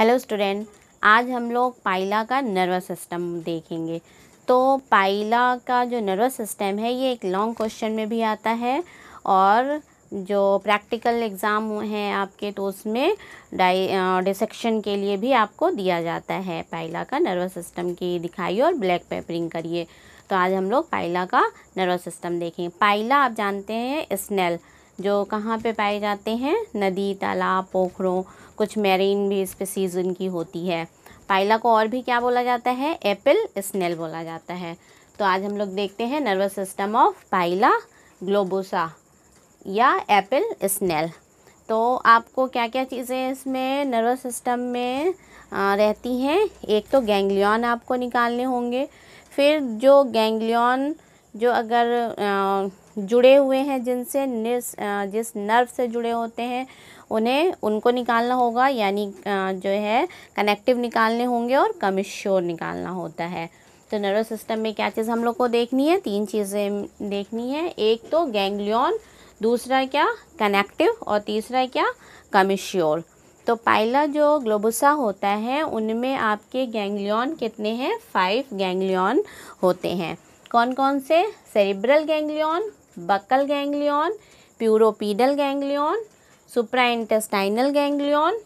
hello student आज हम लोग पाइला का नर्वस सिस्टम देखेंगे तो पाइला का जो नर्वस सिस्टम है ये एक लॉन्ग क्वेश्चन में भी आता है और जो प्रैक्टिकल एग्ज़ाम हैं आपके तो उसमें डिसेक्शन के लिए भी आपको दिया जाता है पाइला का नर्वस सिस्टम की दिखाइए और ब्लैक पेपरिंग करिए तो आज हम लोग पाइला का नर्वस सिस्टम देखेंगे पाइला आप जानते हैं स्नेल जो कहाँ पे पाए जाते हैं नदी तालाब पोखरों कुछ मेरीन भी इस सीजन की होती है पाइला को और भी क्या बोला जाता है एप्पल स्नेल बोला जाता है तो आज हम लोग देखते हैं nervous system of Pila globosa या एप्पल स्नेल तो आपको क्या क्या चीज़ें इसमें नर्वस सिस्टम में रहती हैं एक तो गैंग्लियन आपको निकालने होंगे फिर जो गैंग्लियन जो अगर जुड़े हुए हैं जिनसे जिस नर्व से जुड़े होते हैं उन्हें उनको निकालना होगा यानी जो है कनेक्टिव निकालने होंगे और कमिश्योर निकालना होता है तो नर्वस सिस्टम में क्या चीज़ हम लोग को देखनी है तीन चीज़ें देखनी है एक तो गेंगलियन दूसरा क्या कनेक्टिव और तीसरा क्या कमिश्योर तो पाइला जो ग्लोबुसा होता है उनमें आपके गैंग्लियन कितने हैं फाइव गैंग्लियन होते हैं कौन कौन से cerebral ganglion buccal ganglion pleuropedal ganglion intestinal ganglion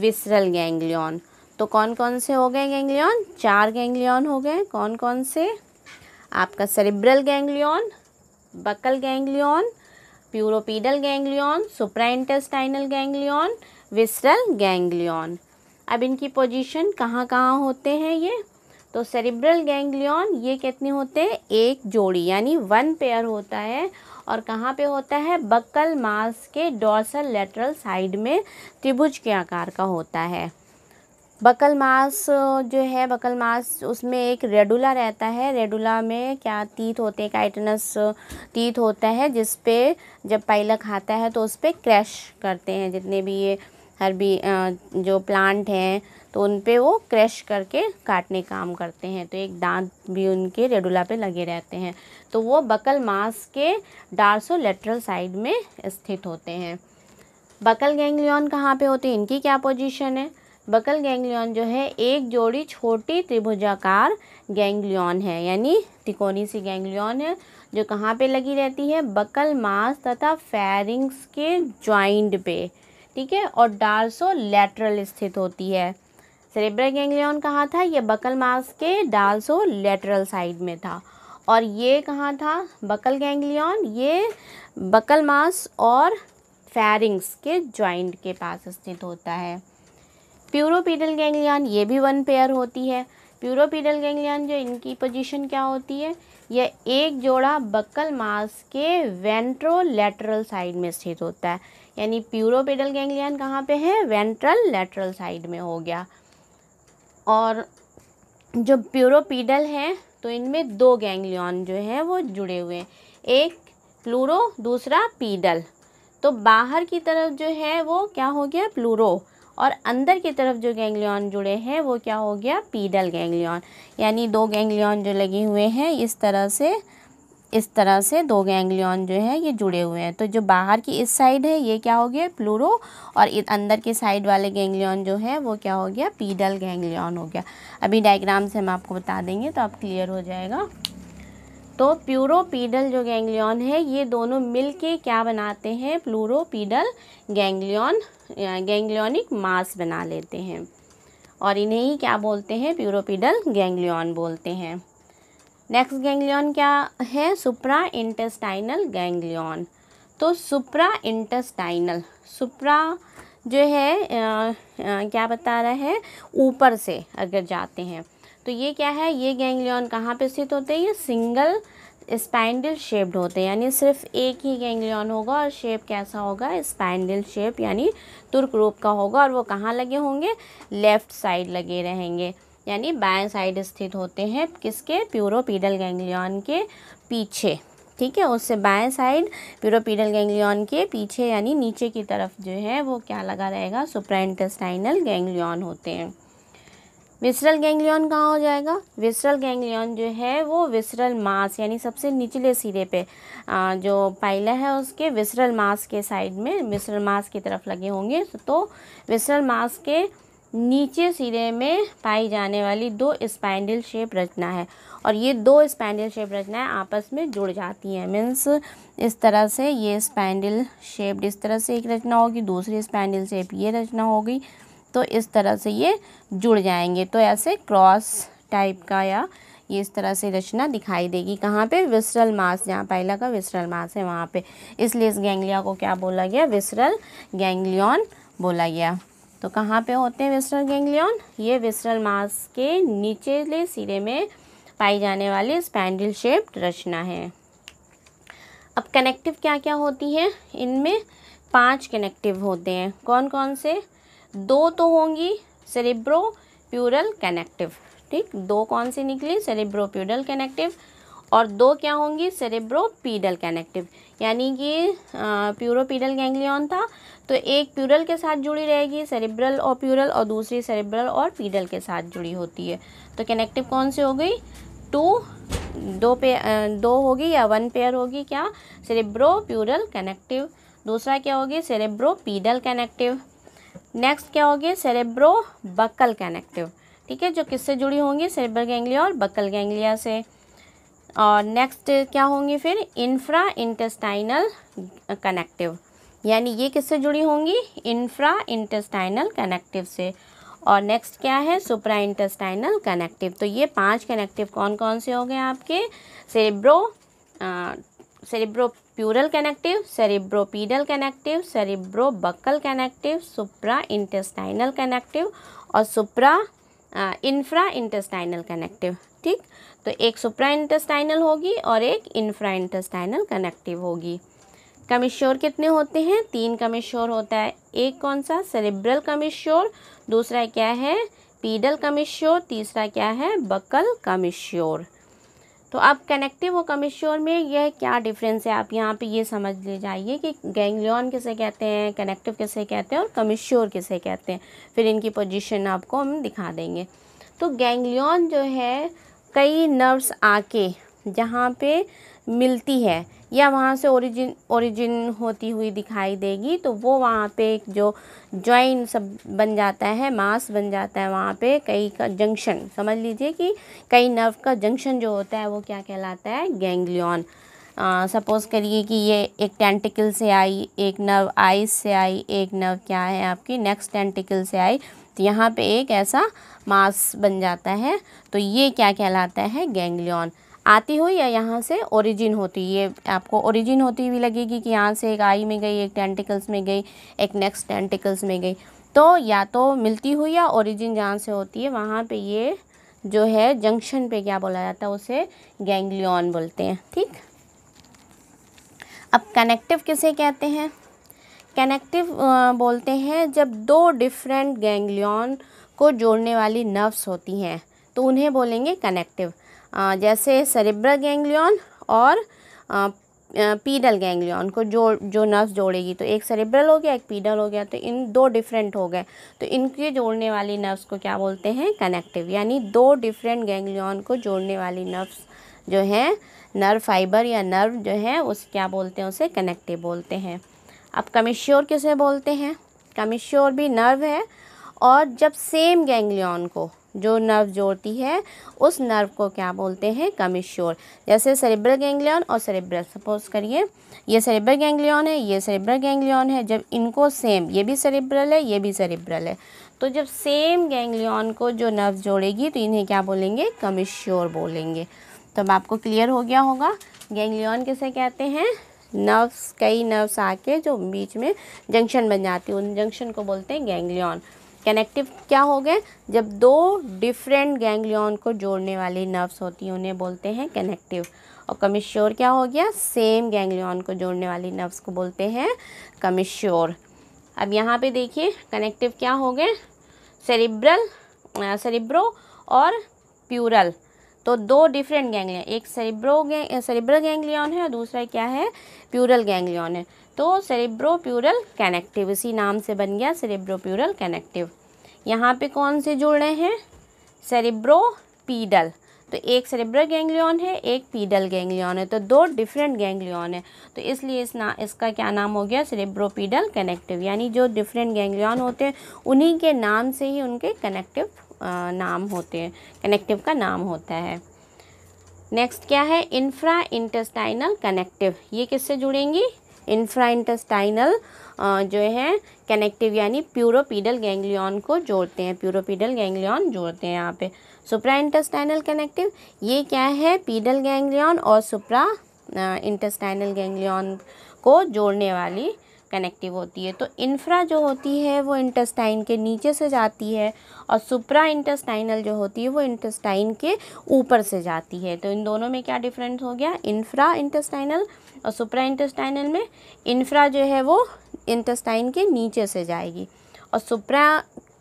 visceral ganglion तो कौन कौन से हो गए गैंग्लियन चार गैंग्लियन हो गए कौन कौन से आपका cerebral ganglion buccal ganglion pleuropedal ganglion intestinal ganglion visceral ganglion अब इनकी पोजीशन कहाँ कहाँ होते हैं ये तो सेरिब्रल गैंग्लियन ये कितने होते हैं एक जोड़ी यानी वन पेयर होता है और कहाँ पे होता है बकल मास के डॉर्सल लेटरल साइड में त्रिभुज के आकार का होता है बकल मास जो है बकल मास उसमें एक रेडुला रहता है रेडुला में क्या तीत होते हैं काइटनस तीत होता है जिस पे जब पाइला खाता है तो उस पर क्रैश करते हैं जितने भी ये हर भी जो प्लांट हैं तो उन पर वो क्रैश करके काटने काम करते हैं तो एक दांत भी उनके रेडुला पे लगे रहते हैं तो वो बकल मांस के डार्सो लेटरल साइड में स्थित होते हैं बकल गैंग्लियन कहाँ पे होते हैं इनकी क्या पोजीशन है बकल गैंगलियन जो है एक जोड़ी छोटी त्रिभुजाकार गैंग्लियन है यानी तिकोनी सी गैंगलियन है जो कहाँ पे लगी रहती है बकल मांस तथा फेरिंग्स के ज्वाइंट पे ठीक है और डार्सो लेटरल स्थित होती है सेरेब्रल गैंग्लियन कहाँ था ये बकल मास के डालसो लेटरल साइड में था और ये कहाँ था बकल गैंग्लियन ये बकल मास और फेरिंग्स के जॉइंट के पास स्थित होता है प्यूरोपीडल गैंग्लियन ये भी वन पेयर होती है प्यूरोपीडल गैंग्लियन जो इनकी पोजीशन क्या होती है यह एक जोड़ा बकल मास के वेंट्रोलेटरल साइड में स्थित होता है यानी प्यूरोपीडल गैंग्लियन कहाँ पे है वेंट्रल लेटरल साइड में हो गया और जो प्यूरोपीडल हैं तो इनमें दो गैंगलियन जो हैं वो जुड़े हुए हैं एक प्लूरो दूसरा पीडल तो बाहर की तरफ जो है वो क्या हो गया प्लूरो और अंदर की तरफ जो गैंगलियन जुड़े हैं वो क्या हो गया पीडल गैंगलियन यानी दो गैंगलियन जो लगे हुए हैं इस तरह से इस तरह से दो गैंग्लियन जो है ये जुड़े हुए हैं तो जो बाहर की इस साइड है ये क्या हो गया प्लूरो और अंदर के साइड वाले गैंग्लियन जो है वो क्या हो गया पीडल गैंग्लियन हो गया अभी डायग्राम से हम आपको बता देंगे तो आप क्लियर हो जाएगा तो प्यूरोपीडल जो गैंग्लियन है ये दोनों मिल के क्या बनाते हैं प्लूरोपीडल गैंग्लियन गैंग्लियनिक मास बना लेते हैं और इन्हें ही क्या बोलते हैं प्यूरोपीडल गैंग्लियन बोलते हैं नेक्स्ट गैंग्लियन क्या है सुप्रा इंटेस्टाइनल गैंग्लियन तो सुप्रा इंटेस्टाइनल सुप्रा जो है आ, आ, क्या बता रहा है ऊपर से अगर जाते हैं तो ये क्या है ये गैंग्लियन कहाँ पे स्थित होते हैं ये सिंगल स्पाइंडल शेप्ड होते हैं यानी सिर्फ एक ही गैंग्लियन होगा और शेप कैसा होगा स्पाइंडल शेप यानी तुर्क रूप का होगा और वो कहाँ लगे होंगे लेफ़्ट साइड लगे रहेंगे यानी बाएं साइड स्थित होते हैं किसके प्यूरोपीडल गैंग्लियन के पीछे ठीक है उससे बाएं साइड प्यूरोपीडल गैंग्लियन के पीछे यानी नीचे की तरफ जो है वो क्या लगा रहेगा सुप्राइंटेस्टाइनल गैंग्लियन होते हैं विसरल गैंग्लियन कहाँ हो जाएगा विसरल गैंग्लियन जो है वो विसरल मास यानी सबसे निचले सिरे पे जो पाइला है उसके विसरल मास के साइड में विसरल मास की तरफ लगे होंगे तो विसरल मास के नीचे सिरे में पाई जाने वाली दो स्पाइंडल शेप रचना है और ये दो स्पाइंडल शेप रचनाएं आपस में जुड़ जाती हैं मीन्स इस तरह से ये स्पाइंडल शेप्ड इस तरह से एक रचना होगी दूसरी स्पाइंडल शेप ये रचना होगी तो इस तरह से ये जुड़ जाएंगे तो ऐसे क्रॉस टाइप का या ये इस तरह से रचना दिखाई देगी कहाँ पे विसरल मास जहाँ पहला का विसरल मास है वहाँ पे इसलिए इस गैंग्लिया को क्या बोला गया विसरल गैंग्लियन बोला गया तो कहाँ पे होते हैं वेस्टर्न गेंग्लियन ये वेस्टर्न मास के नीचेले सिरे में पाई जाने वाली स्पैंडल शेप्ड रचना है अब कनेक्टिव क्या क्या होती हैं इनमें पांच कनेक्टिव होते हैं कौन कौन से दो तो होंगी सेरिब्रो प्यूरल कनेक्टिव ठीक दो कौन सी निकली सेरिब्रो प्यूरल कनेक्टिव और दो क्या होंगी सेरेब्रो पीडल कनेक्टिव यानी कि पीडल गैंग्लियन था तो एक प्यूरल के साथ जुड़ी रहेगी सेरिब्रल और प्यूरल और दूसरी सेरिब्रल और पीडल के साथ जुड़ी होती है तो कनेक्टिव कौन सी हो गई टू दो पे दो होगी या वन पेयर होगी क्या सेरेब्रो प्यूरल कनेक्टिव दूसरा क्या होगी सेरेब्रो पीडल कनेक्टिव नेक्स्ट क्या होगी सेरेब्रो बकल कनेक्टिव ठीक है जो किससे जुड़ी होंगी सेरेब्रल गैंग्लिया और बकल गैंग्लिया से और नेक्स्ट क्या होंगी फिर इंफ्रा इंटेस्टाइनल कनेक्टिव यानी ये किससे जुड़ी होंगी इंफ्रा इंटेस्टाइनल कनेक्टिव से और नेक्स्ट क्या है सुप्रा इंटेस्टाइनल कनेक्टिव तो ये पांच कनेक्टिव कौन कौन से हो गए आपके cerebro pleural connective cerebropedal connective buccal connective supra intestinal connective और सुप्रा इंफ्रा इंटेस्टाइनल कनेक्टिव ठीक तो एक सुप्रा इंटेस्टाइनल होगी और एक इंफ्रा इंटेस्टाइनल कनेक्टिव होगी कमिश्योर कितने होते हैं तीन कमिश्योर होता है एक कौन सा सेरेब्रल कमिश्योर दूसरा क्या है पीडल कमिश्योर तीसरा क्या है बकल कमिश्योर तो अब कनेक्टिव और कमिश्योर में यह क्या डिफरेंस है आप यहाँ पे ये समझ ले जाइए कि गैंगलियन किसे कहते हैं कनेक्टिव किसे कहते हैं और कमिश्योर किसे कहते हैं फिर इनकी पोजीशन आपको हम दिखा देंगे तो गैंगलियन जो है कई नर्व्स आके जहाँ पे मिलती है या वहाँ से ओरिजिन ओरिजिन होती हुई दिखाई देगी तो वो वहाँ पे एक जो जॉइन सब बन जाता है मास बन जाता है वहाँ पे कई का जंक्शन समझ लीजिए कि कई नर्व का जंक्शन जो होता है वो क्या कहलाता है गैंगलियन सपोज़ करिए कि ये एक टेंटिकल से आई एक नर्व आइस से आई एक नर्व क्या है आपकी नेक्स्ट टेंटिकल से आई तो यहाँ पे एक ऐसा मास बन जाता है तो ये क्या कहलाता है गैंगलियन आती हुई या यहाँ से ओरिजिन होती ये आपको ओरिजिन होती हुई लगेगी कि यहाँ से एक आई में गई एक टेंटिकल्स में गई एक नेक्स्ट टेंटिकल्स में गई तो या तो मिलती हुई या ओरिजिन जहाँ से होती है वहाँ पे ये जो है जंक्शन पे क्या बोला जाता है उसे गैंगलियन बोलते हैं ठीक अब कनेक्टिव किसे कहते हैं कनेक्टिव बोलते हैं जब दो डिफरेंट गैंगलियन को जोड़ने वाली नर्व्स होती हैं तो उन्हें बोलेंगे कनेक्टिव जैसे सरिब्रल गैंग्लियन और पीडल गैंग्लियन को जो जो नर्व जोड़ेगी तो एक सरिब्रल हो गया एक पीडल हो गया तो इन दो डिफरेंट हो गए तो इनके जोड़ने वाली नर्व्स को क्या बोलते हैं कनेक्टिव यानी दो डिफरेंट गैंग्लियन को जोड़ने वाली नर्व्स जो हैं नर्व फाइबर या नर्व जो है उस क्या बोलते हैं उसे कनेक्टिव बोलते हैं अब कमिश्योर किसे बोलते हैं कमिश्योर भी नर्व है और जब सेम गैंग्लियन को जो नर्व जोड़ती है उस नर्व को क्या बोलते हैं कमिश्योर जैसे सेरेब्रल गैंग्लियन और सेरेब्रल सपोज करिए ये सेरेब्रल गैंग्लियन है ये सेरेब्रल गैंग्लियन है जब इनको सेम ये भी सेरेब्रल है ये भी सेरेब्रल है तो जब सेम गैंग्लियन को जो नर्व जोड़ेगी तो इन्हें क्या बोलेंगे कमिश्योर बोलेंगे तो अब आपको क्लियर हो गया होगा गैंग्लियन किसे कहते हैं नर्व्स कई नर्व्स आके जो बीच में जंक्शन बन जाती है उन जंक्शन को बोलते हैं गैंग्लियन कनेक्टिव क्या हो गए जब दो डिफरेंट गैंगलियन को जोड़ने वाली नर्व्स होती हैं उन्हें बोलते हैं कनेक्टिव और कमिश्योर क्या हो गया सेम गैंगलियन को जोड़ने वाली नर्व्स को बोलते हैं कमिश्योर अब यहाँ पे देखिए कनेक्टिव क्या हो गए सेरिब्रल सेरिब्रो और प्यूरल तो दो डिफरेंट गैंगलियन एक सेरिब्रो गे, सेरिब्रल गैंगलियन है और दूसरा क्या है प्यूरल गैंगलियन है तो सेरेब्रोप्यूरल कनेक्टिव इसी नाम से बन गया सेरेब्रोप्यूरल कनेक्टिव यहाँ पे कौन से जुड़ रहे हैं सेरेब्रोपीडल तो एक सेरेब्रल गैंग्लियन है एक पीडल गैंग्लियन है तो दो डिफरेंट गैंग्लियन है तो इसलिए इस ना इसका क्या नाम हो गया सेरेब्रोपीडल कनेक्टिव यानी जो डिफरेंट गैंग्लियन होते हैं उन्हीं के नाम से ही उनके कनेक्टिव नाम होते हैं कनेक्टिव का नाम होता है नेक्स्ट क्या है इंफ्रा इंटेस्टाइनल कनेक्टिव ये किससे जुड़ेंगी इन्फ्राइंटेस्टाइनल जो है कनेक्टिव यानी प्यूरोपीडल गैंग्लियन को जोड़ते हैं प्यूरोपीडल गैंग्लियन जोड़ते हैं यहाँ पे सुप्रा इंटस्टाइनल कनेक्टिव ये क्या है पीडल गैंग्लियन और सुप्रा इंटस्टाइनल गैंग्लियन को जोड़ने वाली कनेक्टिव होती है तो इन्फ्रा जो होती है वो इंटेस्टाइन के नीचे से जाती है और सुप्रा इंटेस्टाइनल जो होती है वो इंटेस्टाइन के ऊपर से जाती है तो इन दोनों में क्या डिफरेंस हो गया इन्फ्रा इंटेस्टाइनल और सुप्रा इंटेस्टाइनल में इन्फ्रा जो है वो इंटेस्टाइन के नीचे से जाएगी और सुप्रा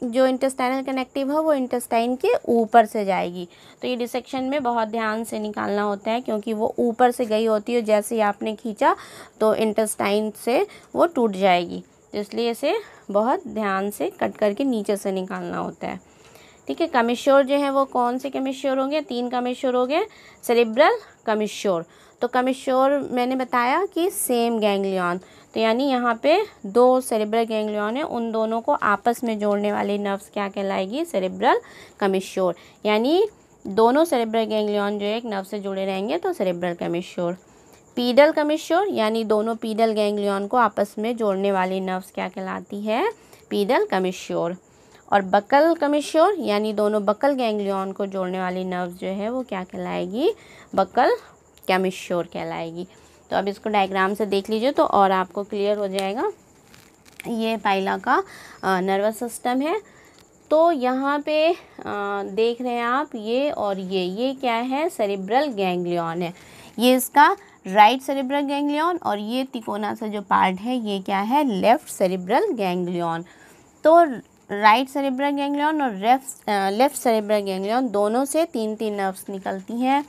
जो इंटेस्टाइनल कनेक्टिव है वो इंटेस्टाइन के ऊपर से जाएगी तो ये डिसेक्शन में बहुत ध्यान से निकालना होता है क्योंकि वो ऊपर से गई होती है जैसे ही आपने खींचा तो इंटेस्टाइन से वो टूट जाएगी तो इसलिए इसे बहुत ध्यान से कट करके नीचे से निकालना होता है ठीक है कमिश्योर जो है वो कौन से कमिश्योर होंगे तीन कमिश्योर हो गए सेरेब्रल कमिश्योर तो कमिश्योर मैंने बताया कि सेम गैंगलियन तो यानी यहाँ पे दो सेरेब्रल गैंगलियन है उन दोनों को आपस में जोड़ने वाली नर्व्स क्या कहलाएगी सेरेब्रल कमिश्योर यानी दोनों सेरेब्रल गैंगलियन जो है एक नर्व से जुड़े रहेंगे तो सेरेब्रल कमिश्योर पीडल कमिश्योर यानी दोनों पीडल गैंगलियन को आपस में जोड़ने वाली नर्व्स क्या कहलाती है पीडल कमिश्योर और बकल कमिश्योर यानी दोनों बकल गैंगलियन को जोड़ने वाली नर्व्स जो है वो क्या कहलाएगी बकल कैमिश्योर कहलाएगी तो अब इसको डायग्राम से देख लीजिए तो और आपको क्लियर हो जाएगा ये पाइला का नर्वस सिस्टम है तो यहाँ पे आ, देख रहे हैं आप ये और ये ये क्या है सेरिब्रल गैंग्लियन है ये इसका राइट सेरिब्रल गैंग्लियन और ये तिकोना सा जो पार्ट है ये क्या है लेफ़्ट सेरिब्रल गैंग्लियन तो राइट सरेब्रा गैंगलियन और लेफ्ट लेफ्ट सेरेब्रल गैंग्लियन दोनों से तीन तीन नर्व्स निकलती हैं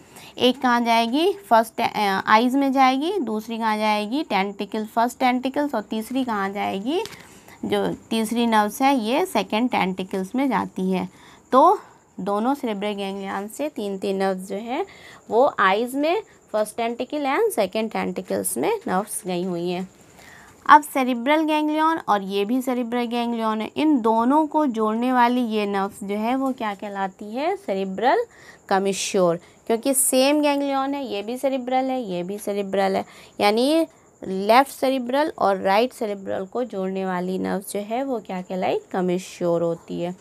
एक कहाँ जाएगी फर्स्ट आइज में जाएगी दूसरी कहाँ जाएगी टेंटिकल फर्स्ट टेंटिकल्स और तीसरी कहाँ जाएगी जो तीसरी नर्व्स है ये सेकेंड टेंटिकल्स में जाती है तो दोनों सरेब्रा गैंगलियन से तीन तीन नर्व्स जो हैं वो आइज में first tentacle and second tentacles में नर्व्स गई हुई हैं अब सेरिब्रल गैंग्लियन और ये भी सेरिब्रल गैंग्लियन है इन दोनों को जोड़ने वाली ये नर्व्स जो है वो क्या कहलाती है सेरिब्रल कमिश्योर क्योंकि सेम गैंग्लियन है ये भी सेरिब्रल है ये भी सेरिब्रल है यानी लेफ़्ट सेरिब्रल और राइट सेरिब्रल को जोड़ने वाली नर्व्स जो है वो क्या कहलाई कमिश्योर होती है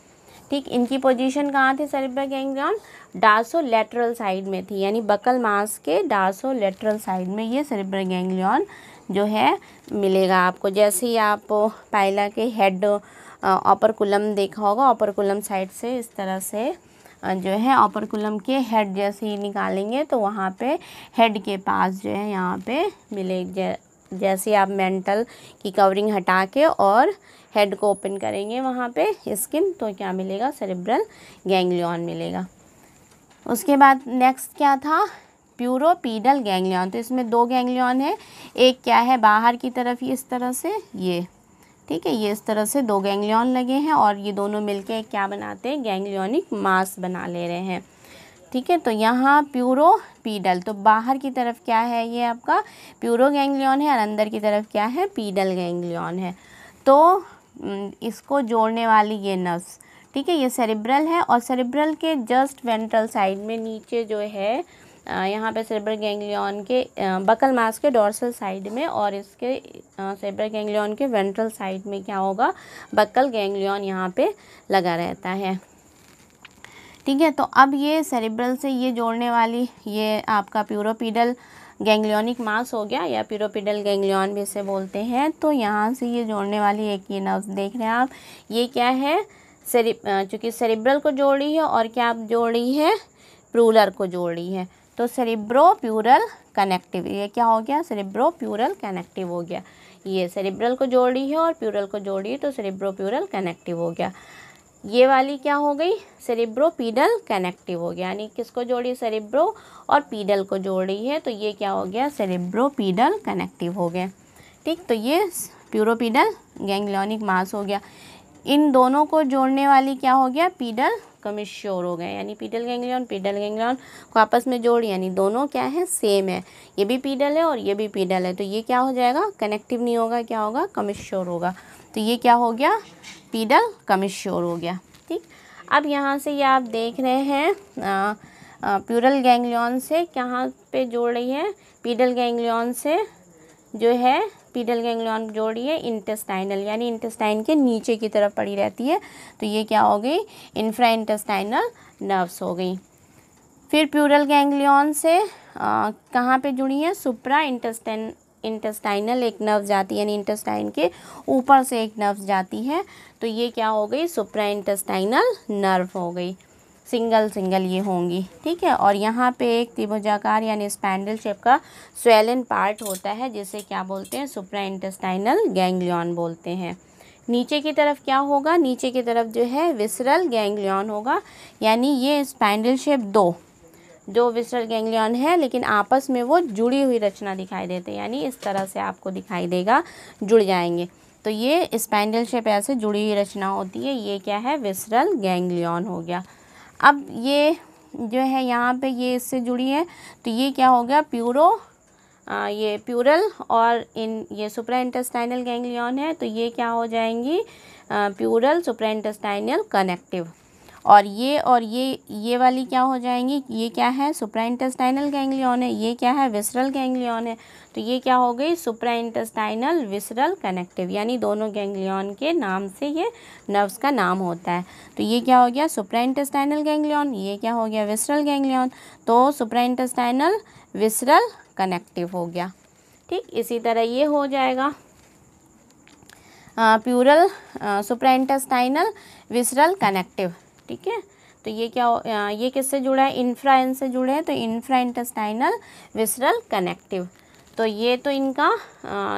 ठीक इनकी पोजीशन कहाँ थी cerebral ganglion dorso lateral side में थी यानी बकल मांस के डासो लेटरल साइड में ये सेरिब्रल गैंग्लियन जो है मिलेगा आपको जैसे ही आप पायला के हेड ऑपर कुलम देखा होगा ऑपर कुलम साइड से इस तरह से जो है ऑपर कुलम के हेड जैसे ही निकालेंगे तो वहाँ पे हेड के पास जो है यहाँ पे मिलेगा जैसे आप मेंटल की कवरिंग हटा के और हेड को ओपन करेंगे वहाँ पे स्किन तो क्या मिलेगा सेरेब्रल गैंगलियन मिलेगा उसके बाद नेक्स्ट क्या था प्यूरोपीडल गैंगलियन तो इसमें दो गैंगलियन है एक क्या है बाहर की तरफ ये इस तरह से ये ठीक है ये इस तरह से दो गैंगलियन लगे हैं और ये दोनों मिलके क्या बनाते हैं गैंगलियनिक मास बना ले रहे हैं ठीक है तो यहाँ प्यूरोपीडल तो बाहर की तरफ क्या है ये आपका प्यूरो गैंगलियन है और अंदर की तरफ क्या है पीडल गैंगलियन है तो इसको जोड़ने वाली ये नस ठीक है ये सेरिब्रल है और सेरिब्रल के जस्ट वेंट्रल साइड में नीचे जो है यहाँ पे सेबर गेंगलियन के बकल मास के डोर्सल साइड में और इसके सेबर गेंगलियन के वेंट्रल साइड में क्या होगा बकल गैंग्लियन यहाँ पे लगा रहता है ठीक है तो अब ये सेरेब्रल से ये जोड़ने वाली ये आपका प्यूरोपीडल गैंग्लियोनिक मास हो गया या प्यूरोपीडल गैंग्लियन भी इसे बोलते हैं तो यहाँ से ये जोड़ने वाली एक ये नर्व देख रहे हैं आप ये क्या है सेरि चूँकि सेरिब्रल को जोड़ी है और क्या आप जोड़ी है प्रूलर को जोड़ी है तो प्यूरल कनेक्टिव ये क्या हो गया प्यूरल कनेक्टिव हो गया ये सेरिब्रल को जोड़ी है और प्यूरल को जोड़ी है तो प्यूरल कनेक्टिव हो गया ये वाली क्या हो गई सेरिब्रोपीडल कनेक्टिव हो गया यानी किसको जोड़ी सेरिब्रो और पीडल को जोड़ी है तो ये क्या हो गया सेरिब्रोपीडल कनेक्टिव हो गया ठीक तो ये प्यूरोपीडल गैंग्लियोनिक मास हो गया इन दोनों को जोड़ने वाली क्या हो गया पीडल कमिश्योर हो गए यानी पीडल गैंग्लियन पीडल गैंग्लियन को आपस में जोड़ यानी दोनों क्या है सेम है ये भी पीडल है और ये भी पीडल है तो ये क्या हो जाएगा कनेक्टिव नहीं होगा क्या होगा कमिश्योर होगा तो ये क्या हो गया पीडल कमिश्योर हो गया ठीक अब यहाँ से ये आप देख रहे हैं प्यूरल गैंग्लियन से कहाँ पर जोड़ रही है पीडल गैंग्लियन से जो है पीडल गैंग्लियन रही है इंटेस्टाइनल यानी इंटेस्टाइन के नीचे की तरफ पड़ी रहती है तो ये क्या हो गई इन्फ्रा इंटेस्टाइनल नर्व्स हो गई फिर प्यूरल गैंग्लियन से कहाँ पे जुड़ी है सुप्रा इंटेस्टाइन इंटेस्टाइनल एक नर्व जाती है यानी इंटेस्टाइन के ऊपर से एक नर्व जाती है तो ये क्या हो गई सुप्रा इंटेस्टाइनल नर्व हो गई सिंगल सिंगल ये होंगी ठीक है और यहाँ पे एक त्रिभुजाकार यानी स्पैंडल शेप का स्वेलन पार्ट होता है जिसे क्या बोलते हैं सुप्रा इंटेस्टाइनल गैंगलियन बोलते हैं नीचे की तरफ क्या होगा नीचे की तरफ जो है विसरल गैंगलियन होगा यानी ये स्पैंडल शेप दो दो विसरल गैंगलियन है लेकिन आपस में वो जुड़ी हुई रचना दिखाई देते हैं यानी इस तरह से आपको दिखाई देगा जुड़ जाएंगे तो ये स्पैंडल शेप ऐसे जुड़ी हुई रचना होती है ये क्या है विसरल गैंगलियन हो गया अब ये जो है यहाँ पे ये इससे जुड़ी है तो ये क्या हो गया प्यूरो आ, ये प्यूरल और इन ये सुप्रा इंटस्टाइनल गैंगलियन है तो ये क्या हो जाएंगी आ, प्यूरल सुप्रा इंटस्टाइनल कनेक्टिव और ये और ये ये वाली क्या हो जाएंगी ये क्या है सुप्रा इंटेस्टाइनल गैंग्लियन है ये क्या है विसरल गैंग्लियन है तो ये क्या हो गई सुप्रा इंटेस्टाइनल विसरल कनेक्टिव यानी दोनों गैंग्लियन के नाम से ये नर्व्स का नाम होता है तो ये क्या हो गया सुप्रा इंटेस्टाइनल गैंग्लियन ये क्या हो गया विसरल गैंग्लियन तो सुप्रा इंटेस्टाइनल विसरल कनेक्टिव हो गया ठीक इसी तरह ये हो जाएगा pleural supraintestinal visceral connective ठीक है तो ये क्या ये किससे जुड़ा है इन्फ्राइन से जुड़े हैं तो इन्फ्रा इंटेस्टाइनल विसरल कनेक्टिव तो ये तो इनका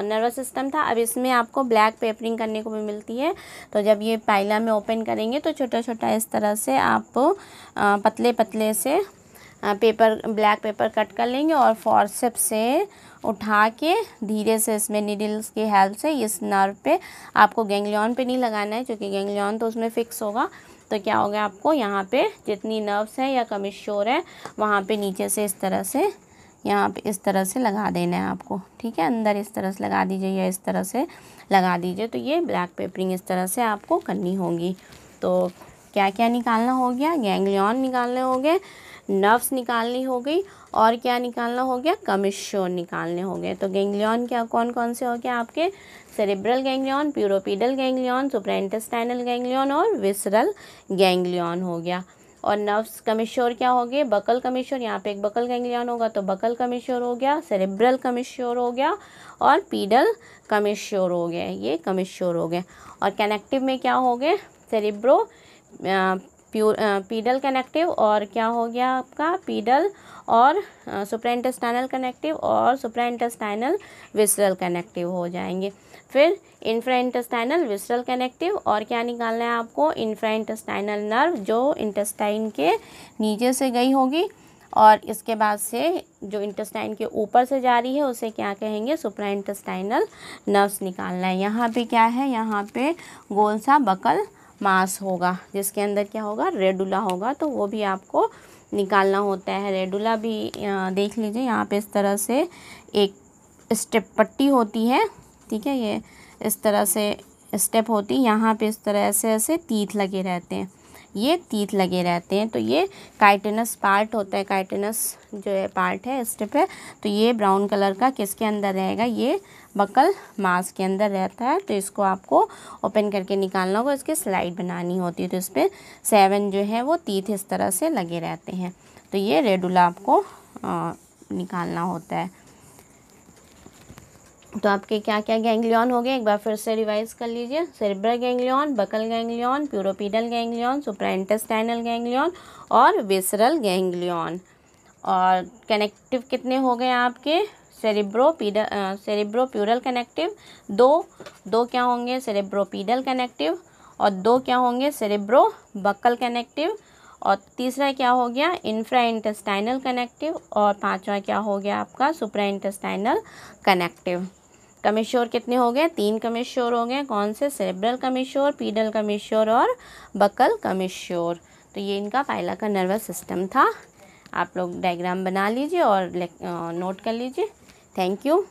नर्वस सिस्टम था अब इसमें आपको ब्लैक पेपरिंग करने को भी मिलती है तो जब ये पाइला में ओपन करेंगे तो छोटा छोटा इस तरह से आप पतले पतले से पेपर ब्लैक पेपर कट कर लेंगे और फॉरसेप से उठा के धीरे से इसमें निडल्स की हेल्प से इस नर्व पे आपको गेंगलियन पे नहीं लगाना है क्योंकि गेंगलियन तो उसमें फिक्स होगा तो क्या हो गया आपको यहाँ पे जितनी नर्व्स है या कमिश्योर है वहाँ पे नीचे से इस तरह से यहाँ पे इस तरह से लगा देना है आपको ठीक है अंदर इस तरह से लगा दीजिए या इस तरह से लगा दीजिए तो ये ब्लैक पेपरिंग इस तरह से आपको करनी होगी तो क्या क्या निकालना हो गया गैंगलियन निकालने हो गए नर्व्स निकालनी हो गई और क्या निकालना हो गया कमिश्योन निकालने हो गए तो गेंग्लियन क्या कौन कौन से हो गया आपके cerebral ganglion pleuropedal ganglion supraintestinal ganglion और विसरल गैंग्लियन हो गया और नर्व्स कमिश्योर क्या हो गए बकल कमिश्योर यहाँ पे एक बकल गेंग्लियन होगा तो बकल कमिश्योर हो गया सेरेब्रल कमिश्योर हो गया और पीडल कमिश्योर हो गए ये कमिश्योर हो गए और कनेक्टिव में क्या हो गए सेरेब्रो प्योर पीडल कनेक्टिव और क्या हो गया आपका पीडल और सुप्राइंटेस्टाइनल कनेक्टिव और सुप्राइंटेस्टाइनल विसरल कनेक्टिव हो जाएंगे फिर इन्फ्राइंटेस्टाइनल विसरल कनेक्टिव और क्या निकालना है आपको इन्फ्राइंटेस्टाइनल नर्व जो इंटेस्टाइन के नीचे से गई होगी और इसके बाद से जो इंटेस्टाइन के ऊपर से जा रही है उसे क्या कहेंगे सुप्रा इंटेस्टाइनल नर्व्स निकालना है यहाँ पे क्या है यहाँ पे गोल सा बकल मास होगा जिसके अंदर क्या होगा रेडुला होगा तो वो भी आपको निकालना होता है रेडुला भी देख लीजिए यहाँ पे इस तरह से एक स्टेप पट्टी होती है ठीक है ये इस तरह से स्टेप होती है यहाँ पे इस तरह ऐसे ऐसे तीत लगे रहते हैं ये तीत लगे रहते हैं तो ये काइटेनस पार्ट होता है काइटेनस जो है पार्ट है स्टेप है तो ये ब्राउन कलर का किसके अंदर रहेगा ये बकल मास के अंदर रहता है तो इसको आपको ओपन करके निकालना होगा इसकी स्लाइड बनानी होती है तो इस पर सेवन जो है वो तीत इस तरह से लगे रहते हैं तो ये रेडुला आपको आ, निकालना होता है तो आपके क्या क्या गैंगलियन हो गए एक बार फिर से रिवाइज कर लीजिए cerebral ganglion buccal ganglion pleuropedal supra supraintestinal ganglion और विसरल गैंगलियन और कनेक्टिव कितने हो गए आपके सेरिब्रोपीडल सेरिब्रोप्यूरल कनेक्टिव दो दो क्या होंगे सेरेब्रोपीडल कनेक्टिव और दो क्या होंगे सेरिब्रो बकल कनेक्टिव और तीसरा क्या हो गया इन्फ्रा इंटेस्टाइनल कनेक्टिव और पांचवा क्या हो गया आपका सुप्रा इंटेस्टाइनल कनेक्टिव कमेश्योर कितने हो गए तीन कमेश्योर हो गए कौन से सेरेब्रल कमेश्योर पीडल कमेश्योर और बकल कमेश्योर तो ये इनका पाइला का नर्वस सिस्टम था आप लोग डायग्राम बना लीजिए और नोट कर लीजिए थैंक यू